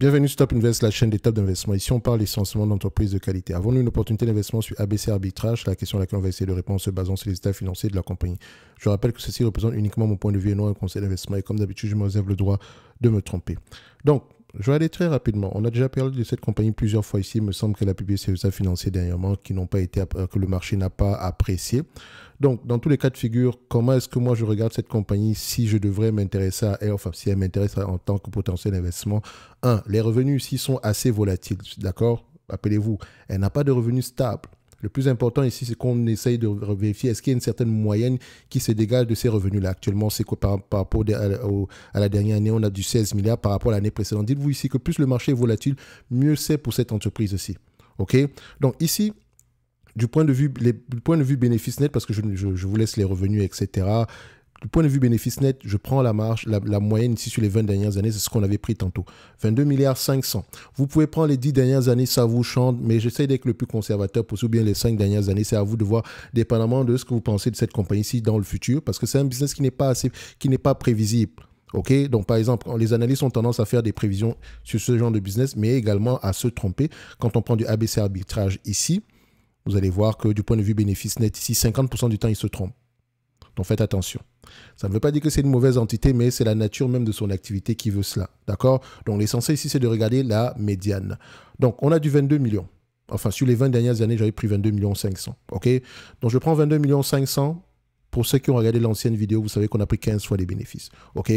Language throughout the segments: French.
Bienvenue Stop Invest, la chaîne des d'investissement. Ici, on parle essentiellement d'entreprises de qualité. Avons-nous une opportunité d'investissement sur ABC Arbitrage La question à laquelle on va essayer de répondre se basant sur les états financiers de la compagnie. Je rappelle que ceci représente uniquement mon point de vue et non un conseil d'investissement. Et comme d'habitude, je me réserve le droit de me tromper. Donc, je vais aller très rapidement. On a déjà parlé de cette compagnie plusieurs fois ici. Il me semble que la publié a financé dernièrement qui n'ont pas été, euh, que le marché n'a pas apprécié. Donc, dans tous les cas de figure, comment est-ce que moi je regarde cette compagnie si je devrais m'intéresser à elle, enfin, si elle m'intéresse en tant que potentiel investissement Un, les revenus ici sont assez volatiles, d'accord Appelez-vous, elle n'a pas de revenus stables. Le plus important ici, c'est qu'on essaye de vérifier est-ce qu'il y a une certaine moyenne qui se dégage de ces revenus-là. Actuellement, c'est par, rapport à, la dernière année, on a du 16 milliards par rapport à l'année précédente. Dites-vous ici que plus le marché est volatile, mieux c'est pour cette entreprise aussi. OK Donc ici, du point de vue, de vue bénéfice net, parce que je vous laisse les revenus, etc., du point de vue bénéfice net, je prends la marge, la, moyenne ici sur les 20 dernières années, c'est ce qu'on avait pris tantôt. 22 milliards 500. Vous pouvez prendre les 10 dernières années, ça vous chante, mais j'essaie d'être le plus conservateur possible, ou bien les 5 dernières années, c'est à vous de voir, dépendamment de ce que vous pensez de cette compagnie ici dans le futur, parce que c'est un business qui n'est pas assez, qui n'est pas prévisible. Ok Donc, par exemple, les analystes ont tendance à faire des prévisions sur ce genre de business, mais également à se tromper. Quand on prend du ABC arbitrage ici, vous allez voir que du point de vue bénéfice net, ici, 50% du temps, ils se trompent. Donc faites attention. Ça ne veut pas dire que c'est une mauvaise entité, mais c'est la nature même de son activité qui veut cela. D'accord Donc l'essentiel ici, c'est de regarder la médiane. Donc on a du 22 millions. Enfin, sur les 20 dernières années, j'avais pris 22 millions 500. OK Donc je prends 22 millions 500. Pour ceux qui ont regardé l'ancienne vidéo, vous savez qu'on a pris 15 fois les bénéfices. OK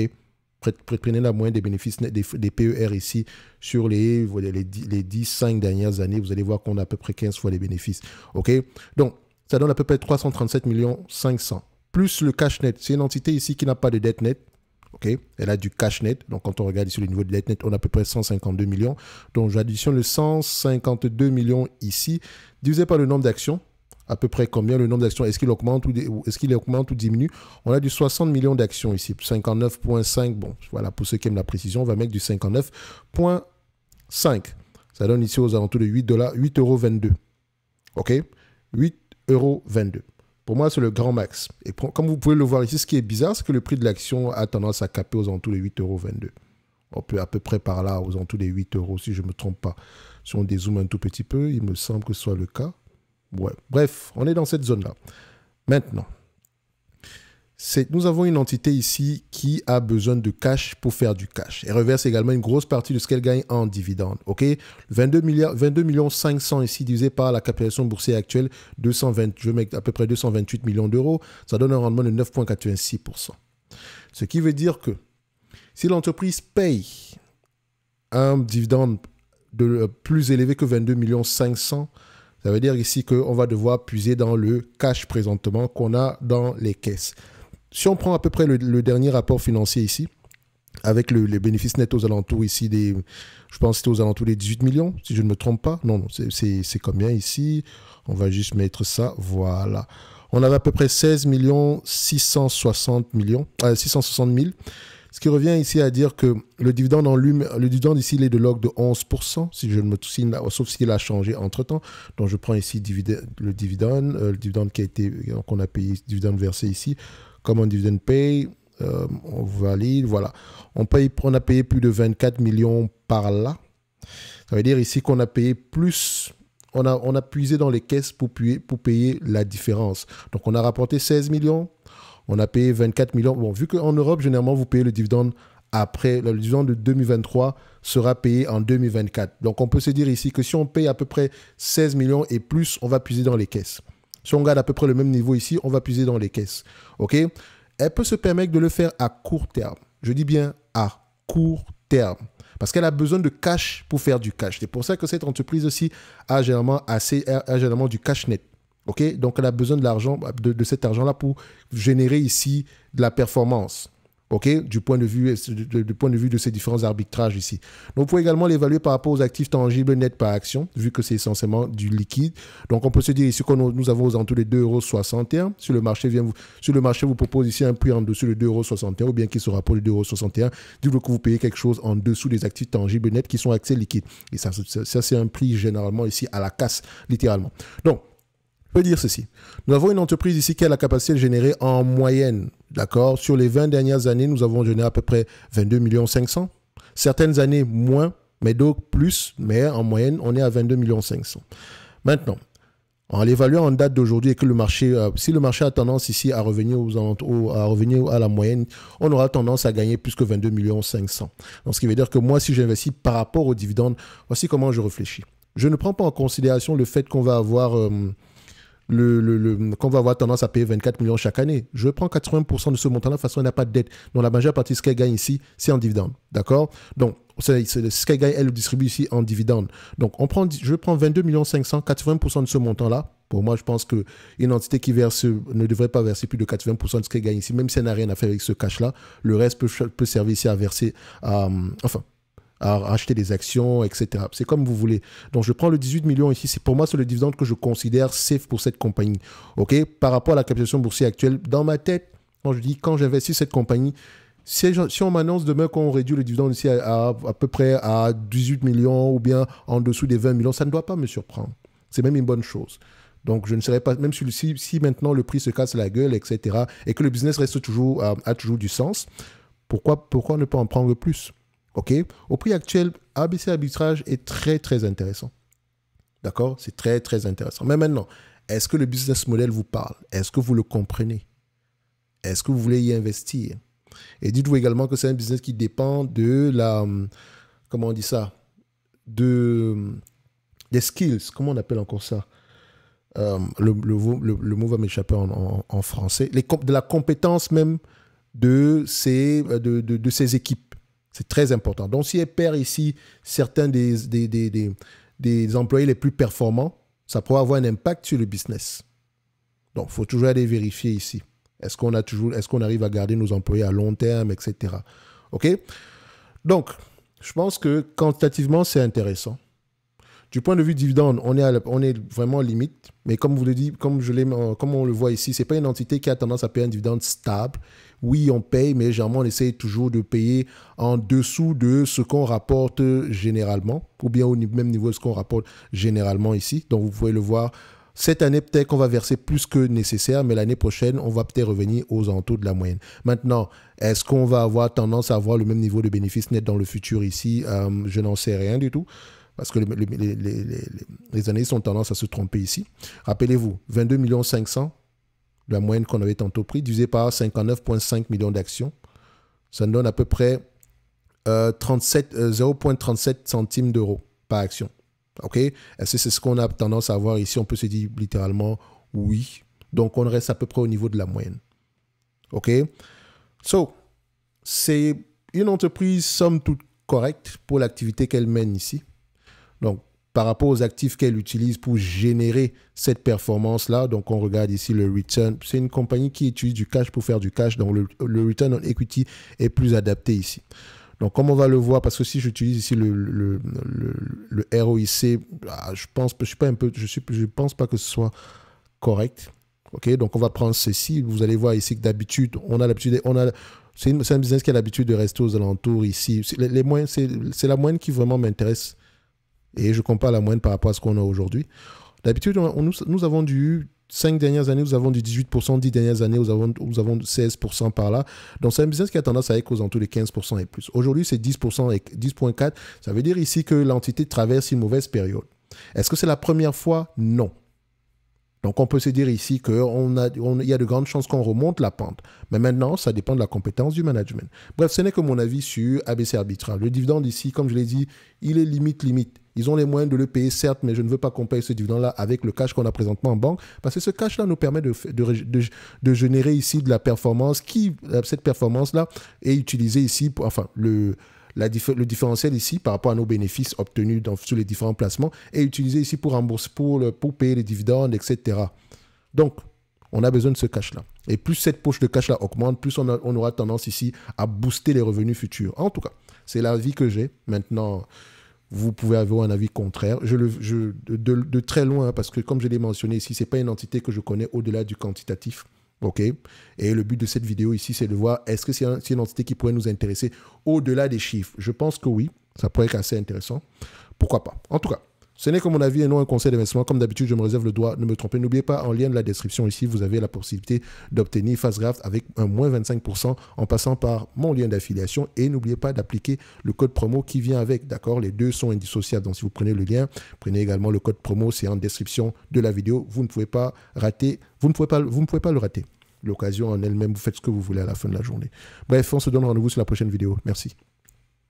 Prenez la moyenne des bénéfices des, PER ici sur les, 10, les 5 dernières années. Vous allez voir qu'on a à peu près 15 fois les bénéfices. OK Donc, ça donne à peu près 337 millions 500 plus le cash net. C'est une entité ici qui n'a pas de dette net. ok Elle a du cash net. Donc, quand on regarde ici le niveau de dette net, on a à peu près 152 millions. Donc, j'additionne le 152 millions ici, divisé par le nombre d'actions. À peu près combien le nombre d'actions Est-ce qu'il augmente ou est-ce qu'il augmente ou diminue On a du 60 millions d'actions ici. 59.5. Bon, voilà, pour ceux qui aiment la précision, on va mettre du 59.5. Ça donne ici aux alentours de 8 dollars, 8,22 euros. OK 8,22 euros. Pour moi, c'est le grand max. Et comme vous pouvez le voir ici, ce qui est bizarre, c'est que le prix de l'action a tendance à caper aux entours des 8,22 euros. On peut à peu près par là, aux entours des 8 euros, si je ne me trompe pas. Si on dézoome un tout petit peu, il me semble que ce soit le cas. Ouais. Bref, on est dans cette zone-là. Maintenant, nous avons une entité ici qui a besoin de cash pour faire du cash. Elle reverse également une grosse partie de ce qu'elle gagne en dividendes. OK 22 milliards millions ici divisé par la capitalisation boursière actuelle 220 je mets à peu près 228 millions d'euros, ça donne un rendement de 9.86 Ce qui veut dire que si l'entreprise paye un dividende de euh, plus élevé que 22 millions 500 ça veut dire ici qu'on va devoir puiser dans le cash présentement qu'on a dans les caisses si on prend à peu près le, dernier rapport financier ici, avec les bénéfices nets aux alentours ici des, je pense que c'était aux alentours des 18 millions, si je ne me trompe pas. Non, non, c'est combien ici On va juste mettre ça, voilà. On avait à peu près 16 660 millions, 000. Euh, Ce qui revient ici à dire que le dividende en lui, le dividende ici, il est de log de 11%, si je ne me sauf s'il a changé entre-temps. Donc je prends ici le dividende, euh, le dividende qui a été, qu'on a payé, dividende versé ici, comme on dividend pay, euh, on valide, voilà. On, paye, on a payé plus de 24 millions par là. Ça veut dire ici qu'on a payé plus, on a, on a puisé dans les caisses pour pour payer la différence. Donc on a rapporté 16 millions, on a payé 24 millions. Bon, vu qu'en Europe, généralement, vous payez le dividende après, le dividende de 2023 sera payé en 2024. Donc on peut se dire ici que si on paye à peu près 16 millions et plus, on va puiser dans les caisses. Si on garde à peu près le même niveau ici, on va puiser dans les caisses. OK Elle peut se permettre de le faire à court terme. Je dis bien à court terme. Parce qu'elle a besoin de cash pour faire du cash. C'est pour ça que cette entreprise aussi a généralement, assez, a généralement du cash net. OK Donc, elle a besoin de l'argent, de cet argent-là pour générer ici de la performance du, point de vue, du, point de vue de ces différents arbitrages ici. Donc, vous pouvez également l'évaluer par rapport aux actifs tangibles nets par action, vu que c'est essentiellement du liquide. Donc, on peut se dire ici que nous avons aux alentours de 2,61 euros. Si le marché vient vous, le marché vous propose ici un prix en dessous de 2,61 euros, ou bien qu'il sera pour de 2,61 euros, dites-vous que vous payez quelque chose en dessous des actifs tangibles nets qui sont accès liquide. Et ça, ça, c'est un prix généralement ici à la casse, littéralement. Donc, on peut dire ceci. Nous avons une entreprise ici qui a la capacité de générer en moyenne D'accord Sur les 20 dernières années, nous avons donné à peu près 22 millions 500. Certaines années moins, mais d'autres plus, mais en moyenne, on est à 22 millions 500. Maintenant, en l'évaluant en date d'aujourd'hui et que le marché, euh, si le marché a tendance ici à revenir, aux, à revenir à la moyenne, on aura tendance à gagner plus que 22 millions 500. Donc, ce qui veut dire que moi, si j'investis par rapport aux dividendes, voici comment je réfléchis. Je ne prends pas en considération le fait qu'on va avoir... Euh, le, qu'on va avoir tendance à payer 24 millions chaque année. Je prends 80% de ce montant-là, de toute façon, il n'a pas de dette. Donc la majeure partie de ce qu'elle gagne ici, c'est en dividende. D'accord Donc, ce qu'elle gagne, elle le distribue ici en dividende. Donc, on prend, je prends 22 500, 80% de ce montant-là. Pour moi, je pense qu'une entité qui verse ne devrait pas verser plus de 80% de ce qu'elle gagne ici, même si elle n'a rien à faire avec ce cash-là. Le reste peut, servir ici à verser, enfin, à acheter des actions, etc. C'est comme vous voulez. Donc je prends le 18 millions ici. C'est pour moi c'est le dividende que je considère safe pour cette compagnie. Ok, par rapport à la capitalisation boursière actuelle, dans ma tête, quand je dis quand j'investis cette compagnie, si, on m'annonce demain qu'on réduit le dividende ici à, à, peu près à 18 millions ou bien en dessous des 20 millions, ça ne doit pas me surprendre. C'est même une bonne chose. Donc, je ne serais pas, même si, si, maintenant le prix se casse la gueule, etc., et que le business reste toujours, euh, a, toujours du sens, pourquoi, pourquoi ne pas en prendre plus au prix actuel, ABC Arbitrage est très, très intéressant. D'accord C'est très, très intéressant. Mais maintenant, est-ce que le business model vous parle Est-ce que vous le comprenez Est-ce que vous voulez y investir Et dites-vous également que c'est un business qui dépend de la... Hum, comment on dit ça De... Hum, des skills. Comment on appelle encore ça hum, le, le, mot va m'échapper en, français. de la compétence même de ces, de, de, de ces équipes. C'est très important. Donc, si elle perd ici certains des, des, employés les plus performants, ça pourrait avoir un impact sur le business. Donc, il faut toujours aller vérifier ici. Est-ce qu'on a toujours, est arrive à garder nos employés à long terme, etc. OK Donc, je pense que quantitativement, c'est intéressant. Du point de vue dividende, on est, on est vraiment limite. Mais comme, vous le dit, comme, je euh, comme on le voit ici, ce n'est pas une entité qui a tendance à payer un dividende stable, oui, on paye, mais généralement, on essaye toujours de payer en dessous de ce qu'on rapporte généralement, ou bien au même niveau de ce qu'on rapporte généralement ici. Donc, vous pouvez le voir. Cette année, peut-être qu'on va verser plus que nécessaire, mais l'année prochaine, on va peut-être revenir aux entours de la moyenne. Maintenant, est-ce qu'on va avoir tendance à avoir le même niveau de bénéfices net dans le futur ici euh, Je n'en sais rien du tout parce que les, années sont les analystes ont tendance à se tromper ici. Rappelez-vous, 22 500 000 la moyenne qu'on avait tantôt pris, divisé par 59,5 millions d'actions. Ça nous donne à peu près 0,37 euh, euh, centimes d'euros par action. OK C'est ce qu'on a tendance à voir ici. On peut se dire littéralement oui. Donc, on reste à peu près au niveau de la moyenne. OK So, c'est une entreprise somme toute correcte pour l'activité qu'elle mène ici. Donc, par rapport aux actifs qu'elle utilise pour générer cette performance-là. Donc, on regarde ici le return. C'est une compagnie qui utilise du cash pour faire du cash. Donc, le, return on equity est plus adapté ici. Donc, comme on va le voir, parce que si j'utilise ici le, le, le ROIC, ah, je pense, je suis pas un peu, je suis, je pense pas que ce soit correct. Ok, donc on va prendre ceci. Vous allez voir ici que d'habitude, on a l'habitude, on a c'est un business qui a l'habitude de rester aux alentours ici. Les, c'est la moyenne qui vraiment m'intéresse et je compare la moyenne par rapport à ce qu'on a aujourd'hui. D'habitude, nous, nous avons du 5 dernières années, nous avons du 18%, 10 dernières années, nous avons, nous avons 16% par là. Donc, c'est un business qui a tendance à être aux tous de 15% et plus. Aujourd'hui, c'est 10% et 10,4%. Ça veut dire ici que l'entité traverse une mauvaise période. Est-ce que c'est la première fois Non. Donc on peut se dire ici qu'il on y a de grandes chances qu'on remonte la pente. Mais maintenant, ça dépend de la compétence du management. Bref, ce n'est que mon avis sur ABC arbitrage. Le dividende ici, comme je l'ai dit, il est limite, limite. Ils ont les moyens de le payer, certes, mais je ne veux pas qu'on paye ce dividende-là avec le cash qu'on a présentement en banque, parce que ce cash-là nous permet de, de, générer ici de la performance qui, euh, cette performance-là, est utilisée ici, pour, enfin, le, le différentiel ici par rapport à nos bénéfices obtenus dans, sur les différents placements est utilisé ici pour rembourser, pour, payer les dividendes, etc. Donc, on a besoin de ce cash-là. Et plus cette poche de cash-là augmente, plus on, aura tendance ici à booster les revenus futurs. En tout cas, c'est l'avis que j'ai. Maintenant, vous pouvez avoir un avis contraire. Je le, je, de, de très loin, parce que comme je l'ai mentionné ici, ce n'est pas une entité que je connais au-delà du quantitatif. OK Et le but de cette vidéo ici, c'est de voir est-ce que c'est une entité qui pourrait nous intéresser au-delà des chiffres. Je pense que oui, ça pourrait être assez intéressant. Pourquoi pas En tout cas, ce n'est que mon avis et non un conseil d'investissement. Comme d'habitude, je me réserve le droit de me tromper. N'oubliez pas, en lien de la description ici, vous avez la possibilité d'obtenir FastGraft avec un moins 25% en passant par mon lien d'affiliation. Et n'oubliez pas d'appliquer le code promo qui vient avec. D'accord Les deux sont indissociables. Donc, si vous prenez le lien, prenez également le code promo. C'est en description de la vidéo. Vous ne pouvez pas rater. Vous ne pouvez pas, vous ne pouvez pas le rater. L'occasion en elle-même, vous faites ce que vous voulez à la fin de la journée. Bref, on se donne rendez-vous sur la prochaine vidéo. Merci.